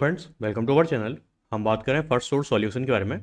friends welcome to our channel हम बात करें फर्स्ट सोर्स सॉल्यूशन के बारे में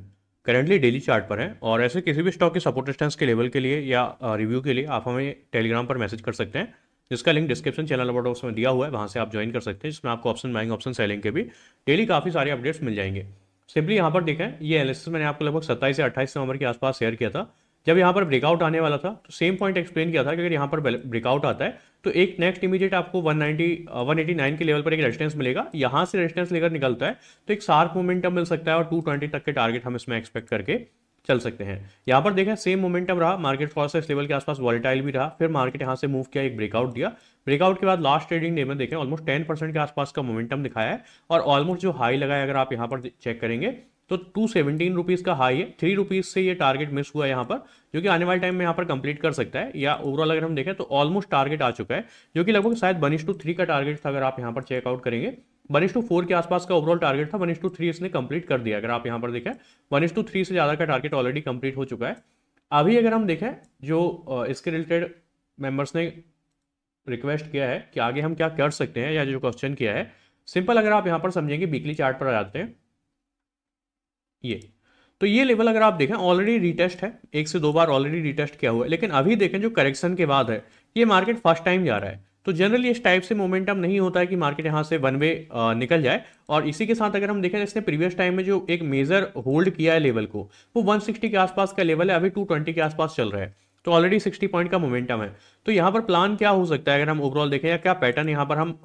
करेंटली डेली चार्ट पर हैं और ऐसे किसी भी स्टॉक के सपोर्ट स्टेंस के लेवल के लिए या रिव्यू uh, के लिए आप हमें टेलीग्राम पर मैसेज कर सकते हैं जिसका लिंक डिस्क्रिप्शन चैनल नंबर उसमें दिया हुआ है वहाँ से आप ज्वाइन कर सकते हैं जिसमें आपको ऑप्शन बाइंग ऑप्शन सेलिंग के भी डेली काफ़ी सारे अपडेट्स मिल जाएंगे सिंपली यहाँ पर देखें ये एनालिसिस मैंने आपको लगभग सत्ताईस से अट्ठाईस नवंबर के आसपास शेयर किया था जब यहाँ पर ब्रेकआउट आने वाला था तो सेम पॉइंट एक्सप्लेन किया था कि अगर यहाँ पर ब्रेकआउट आता है तो एक नेक्स्ट इमीडिएट आपको 190 189 uh, के लेवल पर एक रेजिस्टेंस मिलेगा यहाँ से रेजिस्टेंस लेकर निकलता है तो एक सार्क मोमेंटम मिल सकता है और 220 तक के टारगेट हम इसमें एक्सपेक्ट करके चल सकते हैं यहाँ पर देखें सेम मोमेंटम रहा मार्केट थोड़ा सा इस लेवल के आसपास वॉलीटाइल भी रहा फिर मार्केट यहाँ से मूव किया एक ब्रेकआउट दिया ब्रेकआउट के बाद लास्ट ट्रेडिंग डे में देखें ऑलमोस्ट टेन परसेंट के आसपास का मोमेंटम दिखाया है और ऑलमोस्ट जो हाई लगा है अगर आप यहाँ पर चेक करेंगे तो टू सेवेंटीन रुपीज़ का हाई है थ्री रुपीज़ से ये टारगेट मिस हुआ है यहाँ पर जो कि आने वाले टाइम में यहाँ पर कंप्लीट कर सकता है या ओवरऑल अगर हम देखें तो ऑलमोस्ट टारगेट आ चुका है जो कि लगभग शायद वन टू थ्री का टारगेट था अगर आप यहाँ पर चेकआउट करेंगे वन टू फोर के आसपास का ओवरऑल टारगेट था वन टू थ्री इसने कंप्लीट कर दिया अगर आप यहाँ पर देखें वन टू थ्री से ज़्यादा का टारगेट ऑलरेडी कंप्लीट हो चुका है अभी अगर हम देखें जो इसके रिलेटेड मेम्बर्स ने रिक्वेस्ट किया है कि आगे हम क्या कर सकते हैं या जो क्वेश्चन किया है सिंपल अगर आप यहाँ पर समझेंगे वीकली चार्ट पर आ जाते हैं ये तो ये लेवल अगर आप देखें ऑलरेडी रिटेस्ट है एक से दो बार ऑलरेडी रिटेस्ट किया हुआ है लेकिन अभी देखें जो करेक्शन के बाद है ये मार्केट फर्स्ट टाइम जा रहा है तो जनरली इस टाइप से मोमेंटम नहीं होता है कि मार्केट यहाँ से वन वे निकल जाए और इसी के साथ अगर हम देखें इसने प्रीवियस टाइम में जो एक मेजर होल्ड किया है लेवल को वो 160 के आसपास का लेवल है अभी 220 के आसपास चल रहा है तो ऑलरेडी 60 पॉइंट का मोमेंटम है तो यहाँ पर प्लान क्या हो सकता है अगर हम ओवरऑल देखें या क्या पैटर्न यहाँ पर हम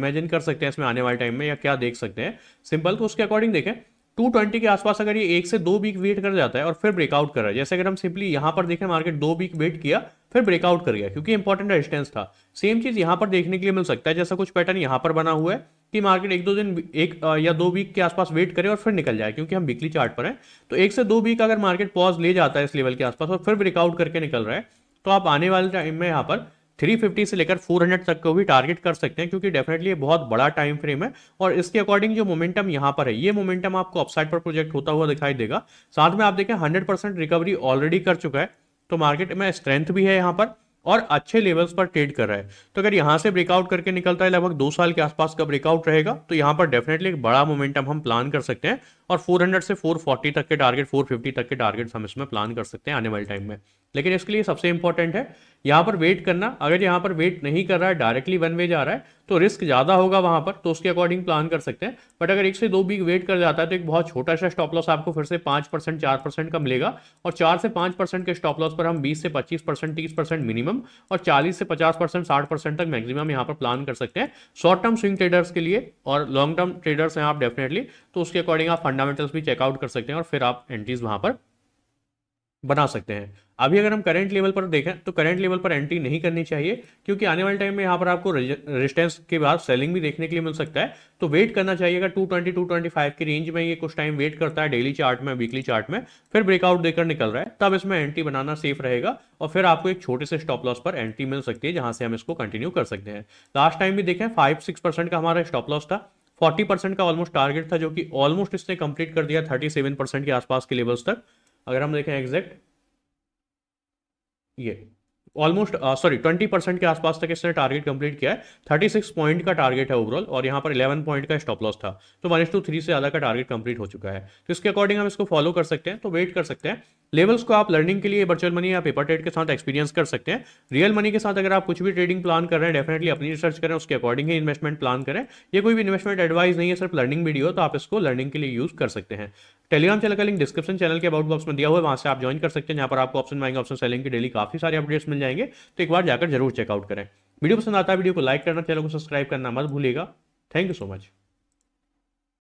इमेजिन कर सकते हैं इसमें आने वाले टाइम में या क्या देख सकते हैं सिंपल तो उसके अकॉर्डिंग देखें 220 के आसपास अगर ये एक से दो वीक वेट कर जाता है और फिर ब्रेकआउट कर रहा है जैसे अगर हम सिंपली यहाँ पर देखें मार्केट दो वीक वेट किया फिर ब्रेकआउट कर गया क्योंकि इंपॉर्टेंट रेजिस्टेंस था सेम चीज यहाँ पर देखने के लिए मिल सकता है जैसा कुछ पैटर्न यहाँ पर बना हुआ है कि मार्केट एक दो दिन एक या दो वीक के आसपास वेट करे और फिर निकल जाए क्योंकि हम वीकली चार्ट पर हैं तो एक से दो वीक अगर मार्केट पॉज ले जाता है इस लेवल के आसपास और फिर ब्रेकआउट करके निकल रहा है तो आप आने वाले टाइम में यहाँ पर 350 से लेकर 400 तक को भी टारगेट कर सकते हैं क्योंकि डेफिनेटली ये बहुत बड़ा टाइम फ्रेम है और इसके अकॉर्डिंग जो मोमेंटम यहाँ पर है ये मोमेंटम आपको अपसाइड पर प्रोजेक्ट होता हुआ दिखाई देगा साथ में आप देखें 100 रिकवरी ऑलरेडी कर चुका है तो मार्केट में स्ट्रेंथ भी है यहाँ पर और अच्छे लेवल्स पर ट्रेड कर रहा है तो अगर यहाँ से ब्रेकआउट करके निकलता है लगभग दो साल के आसपास का ब्रेकआउट रहेगा तो यहाँ पर डेफिनेटली एक बड़ा मोमेंटम हम प्लान कर सकते हैं और 400 से 440 तक के टारगेट 450 तक के टारगेट्स हम इसमें प्लान कर सकते हैं आने वाले टाइम में लेकिन इसके लिए सबसे इंपॉर्टेंट है यहाँ पर वेट करना अगर यहाँ पर वेट नहीं कर रहा है डायरेक्टली वन वे जा रहा है तो रिस्क ज़्यादा होगा वहाँ पर तो उसके अकॉर्डिंग प्लान कर सकते हैं बट अगर एक से दो वीक वेट कर जाता है तो एक बहुत छोटा सा स्टॉप लॉस आपको फिर से पाँच परसेंट चार परसेंट का मिलेगा और चार से पाँच परसेंट के स्टॉप लॉस पर हम बीस से पच्चीस परसेंट तीस परसेंट मिनिमम और चालीस से पचास परसेंट साठ परसेंट तक मैक्सिमम यहाँ पर प्लान कर सकते हैं शॉर्ट टर्म स्विंग ट्रेडर्स के लिए और लॉन्ग टर्म ट्रेडर्स हैं आप डेफिनेटली तो उसके अकॉर्डिंग आप फंडामेंटल्स भी चेकआउट कर सकते हैं और फिर आप एंट्रीज वहाँ पर बना सकते हैं अभी अगर हम करंट लेवल पर देखें तो करंट लेवल पर एंट्री नहीं करनी चाहिए क्योंकि आने वाले टाइम में यहाँ पर आपको रेजिस्टेंस के बाद सेलिंग भी देखने के लिए मिल सकता है तो वेट करना चाहिए चाहिएगा 220 225 की रेंज में ये कुछ टाइम वेट करता है डेली चार्ट में वीकली चार्ट में फिर ब्रेकआउट देकर निकल रहा है तब इसमें एंट्री बनाना सेफ रहेगा और फिर आपको एक छोटे से स्टॉप लॉस पर एंट्री मिल सकती है जहां से हम इसको कंटिन्यू कर सकते हैं लास्ट टाइम भी देखें फाइव सिक्स का हमारा स्टॉप लॉस था 40 का ऑलमोस्ट टारगेट था जो कि ऑलमोस्ट इसने कंप्लीट कर दिया 37 के आसपास के लेवल्स तक अगर हम देखें एग्जैक्ट ये ऑलमोस्ट सॉरी ट्वेंटी परसेंट के आसपास तक इसने टारगेट कंप्लीट किया है थर्टी सिक्स पॉइंट का टारगेट है ओवरऑल और यहाँ पर इलेवन पॉइंट का स्टॉप लॉस था तो वन टू थ्री से ज़्यादा का टारगेट कंप्लीट हो चुका है तो इसके अकॉर्डिंग हम इसको फॉलो कर सकते हैं तो वेट कर सकते हैं लेवल्स को आप लर्निंग के लिए वर्चुअल मनी या पेपर ट्रेड के साथ एक्सपीरियंस कर सकते हैं रियल मनी के साथ अगर आप कुछ भी ट्रेडिंग प्लान कर रहे हैं डेफिनेटली अपनी रिसर्च करें उसके अकॉर्डिंग ही इन्वेस्टमेंट प्लान करें ये कोई भी इन्वेस्टमेंट एडवाइस नहीं है सिर्फ लर्निंग वीडियो तो आप इसको लर्निंग के लिए यूज़ कर सकते हैं टेलीग्राम चैनल का लिंक डिस्क्रिप्शन चैनल के अबाउट बॉक्स में दिया हुआ है वहां से आप ज्वाइन कर सकते हैं यहाँ पर आपको ऑप्शन आएंगे ऑप्शन सेलिंग की डेली काफी सारे अपडेट्स मिल जाएंगे तो एक बार जाकर जरूर चेकआउट करें वीडियो पसंद आता है वीडियो को लाइक करना चैनल को सब्सक्राइब करना मत भूलिएगा थैंक यू सो मच